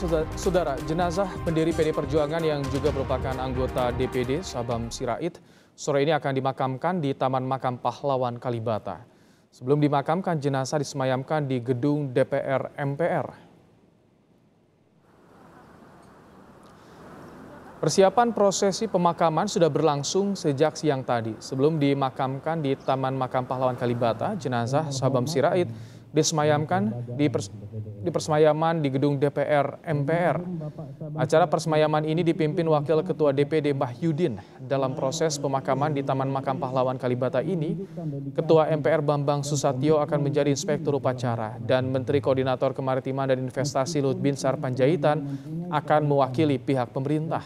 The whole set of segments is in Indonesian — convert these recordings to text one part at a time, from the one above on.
saudara, jenazah pendiri PD Perjuangan yang juga merupakan anggota DPD Sabam Sirait sore ini akan dimakamkan di Taman Makam Pahlawan Kalibata. Sebelum dimakamkan, jenazah disemayamkan di gedung DPR MPR Persiapan prosesi pemakaman sudah berlangsung sejak siang tadi. Sebelum dimakamkan di Taman Makam Pahlawan Kalibata, jenazah Sabam Sirait disemayamkan di, pers di persemayaman di gedung DPR MPR. Acara persemayaman ini dipimpin Wakil Ketua DPD Mbah Yudin. Dalam proses pemakaman di Taman Makam Pahlawan Kalibata ini, Ketua MPR Bambang Susatyo akan menjadi Inspektur Upacara dan Menteri Koordinator Kemaritiman dan Investasi Luhut Binsar Panjaitan akan mewakili pihak pemerintah.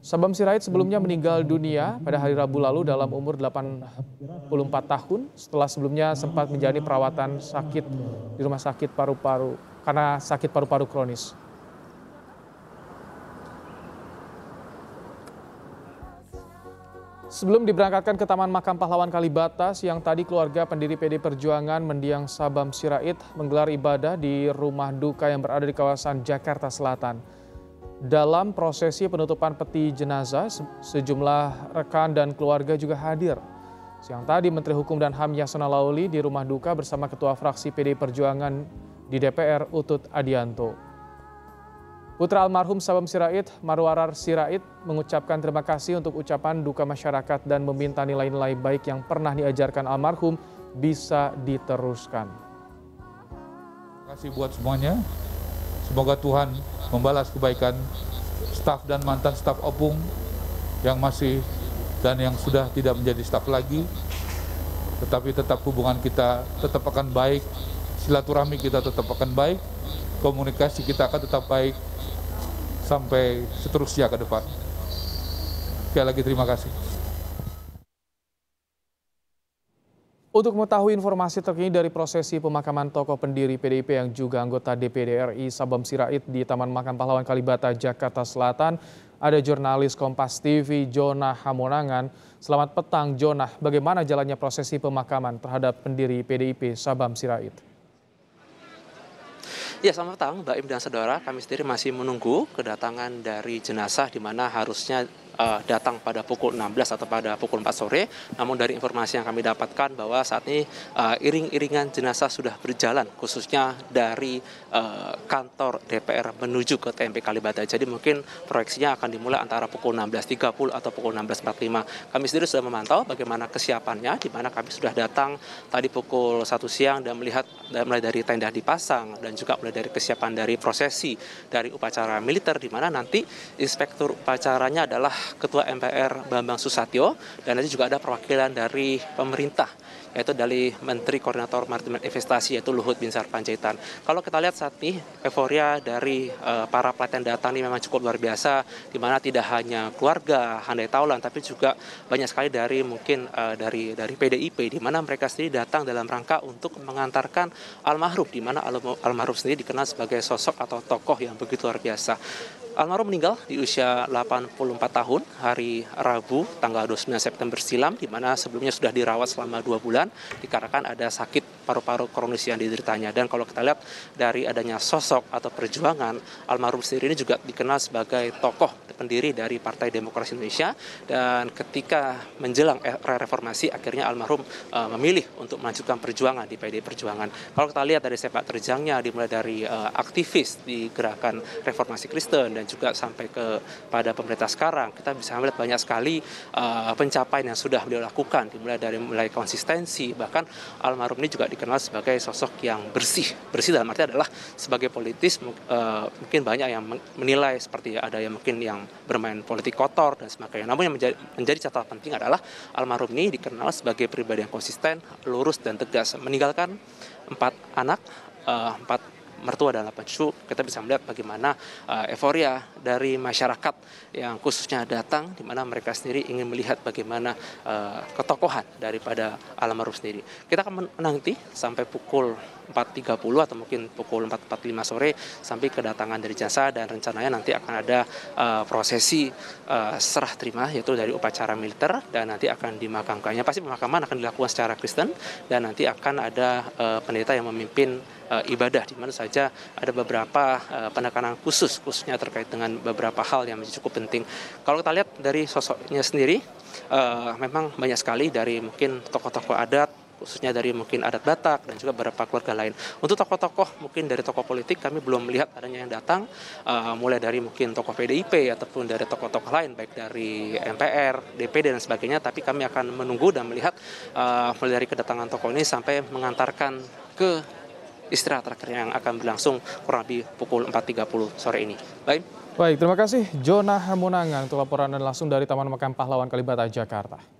Sabam Sirait sebelumnya meninggal dunia pada hari Rabu lalu dalam umur 84 tahun setelah sebelumnya sempat menjalani perawatan sakit di rumah sakit paru-paru karena sakit paru-paru kronis. Sebelum diberangkatkan ke Taman Makam Pahlawan Kalibata, siang tadi keluarga pendiri PD Perjuangan mendiang Sabam Sirait menggelar ibadah di rumah duka yang berada di kawasan Jakarta Selatan. Dalam prosesi penutupan peti jenazah, sejumlah rekan dan keluarga juga hadir. Siang tadi Menteri Hukum dan HAM Yasona Lauli di rumah duka bersama Ketua Fraksi PD Perjuangan di DPR Utut Adianto. Putra almarhum Sabam Sirait, Marwarar Sirait mengucapkan terima kasih untuk ucapan duka masyarakat dan meminta nilai-nilai baik yang pernah diajarkan almarhum bisa diteruskan. Terima kasih buat semuanya. Semoga Tuhan membalas kebaikan staf dan mantan staf opung yang masih dan yang sudah tidak menjadi staf lagi tetapi tetap hubungan kita tetap akan baik silaturahmi kita tetap akan baik komunikasi kita akan tetap baik sampai seterusnya ke depan sekali lagi terima kasih Untuk mengetahui informasi terkini dari prosesi pemakaman tokoh pendiri PDIP yang juga anggota DPD RI Sabam Sirait di Taman Makam Pahlawan Kalibata, Jakarta Selatan, ada jurnalis Kompas TV Jonah Hamonangan. Selamat petang Jonah, bagaimana jalannya prosesi pemakaman terhadap pendiri PDIP Sabam Sirait? Ya, selamat petang, Mbak Im dan saudara. Kami sendiri masih menunggu kedatangan dari jenazah di mana harusnya uh, datang pada pukul 16 atau pada pukul 4 sore. Namun dari informasi yang kami dapatkan bahwa saat ini uh, iring-iringan jenazah sudah berjalan khususnya dari uh, kantor DPR menuju ke TMP Kalibata. Jadi mungkin proyeksinya akan dimulai antara pukul 16.30 atau pukul 16.45. Kami sendiri sudah memantau bagaimana kesiapannya di mana kami sudah datang tadi pukul 1 siang dan melihat dan mulai dari tenda dipasang dan juga mulai dari kesiapan dari prosesi dari upacara militer di mana nanti inspektur upacaranya adalah Ketua MPR Bambang Susatyo dan nanti juga ada perwakilan dari pemerintah yaitu dari Menteri Koordinator Maritim dan Investasi yaitu Luhut Binsar Panjaitan. Kalau kita lihat saat ini euforia dari uh, para pelatihan datang ini memang cukup luar biasa di mana tidak hanya keluarga Handai Taulan tapi juga banyak sekali dari mungkin uh, dari dari PDIP di mana mereka sendiri datang dalam rangka untuk mengantarkan almarhum di mana almarhum sendiri dikenal sebagai sosok atau tokoh yang begitu luar biasa. Almarhum meninggal di usia 84 tahun hari Rabu tanggal 29 September silam di mana sebelumnya sudah dirawat selama dua bulan dikarenakan ada sakit paru-paru kronis yang dideritanya dan kalau kita lihat dari adanya sosok atau perjuangan almarhum sendiri ini juga dikenal sebagai tokoh pendiri dari Partai Demokrasi Indonesia dan ketika menjelang e-, reformasi akhirnya almarhum e, memilih untuk melanjutkan perjuangan di PD Perjuangan. Kalau kita lihat dari sepak terjangnya dimulai dari e, aktivis di gerakan reformasi Kristen dan juga sampai ke pada pemerintah sekarang kita bisa melihat banyak sekali uh, pencapaian yang sudah beliau lakukan dimulai dari mulai konsistensi bahkan almarhum ini juga dikenal sebagai sosok yang bersih bersih dalam arti adalah sebagai politis uh, mungkin banyak yang menilai seperti ada yang mungkin yang bermain politik kotor dan sebagainya namun yang menjadi, menjadi catatan penting adalah almarhum ini dikenal sebagai pribadi yang konsisten lurus dan tegas meninggalkan empat anak eh, empat mertua dalam pacu kita bisa melihat bagaimana uh, euforia dari masyarakat yang khususnya datang di mana mereka sendiri ingin melihat bagaimana uh, ketokohan daripada almarhum sendiri. Kita akan menanti sampai pukul 4.30 atau mungkin pukul 4.45 sore sampai kedatangan dari jasa dan rencananya nanti akan ada uh, prosesi uh, serah terima yaitu dari upacara militer dan nanti akan dimakamkannya. Pasti pemakaman akan dilakukan secara Kristen dan nanti akan ada uh, pendeta yang memimpin uh, ibadah di mana saja ada beberapa uh, penekanan khusus khususnya terkait dengan beberapa hal yang cukup penting. Kalau kita lihat dari sosoknya sendiri uh, memang banyak sekali dari mungkin tokoh-tokoh adat khususnya dari mungkin adat Batak dan juga beberapa keluarga lain. Untuk tokoh-tokoh mungkin dari tokoh politik kami belum melihat adanya yang datang, uh, mulai dari mungkin tokoh PDIP ataupun dari tokoh-tokoh lain baik dari MPR, DPD dan sebagainya. Tapi kami akan menunggu dan melihat uh, mulai dari kedatangan tokoh ini sampai mengantarkan ke istirahat terakhir yang akan berlangsung kurang lebih pukul 4.30 sore ini. Baik. Baik, terima kasih Jonah Munangan untuk laporan dan langsung dari Taman Makam Pahlawan Kalibata, Jakarta.